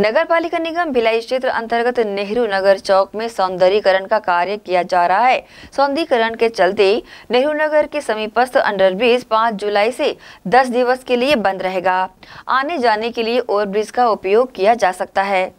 नगर पालिका निगम भिलाई क्षेत्र अंतर्गत नेहरू नगर चौक में सौंदर्यकरण का कार्य किया जा रहा है सौंदर्यकरण के चलते नेहरू नगर के समीपस्थ अंडरब्रिज 5 जुलाई से 10 दिवस के लिए बंद रहेगा आने जाने के लिए ओवरब्रिज का उपयोग किया जा सकता है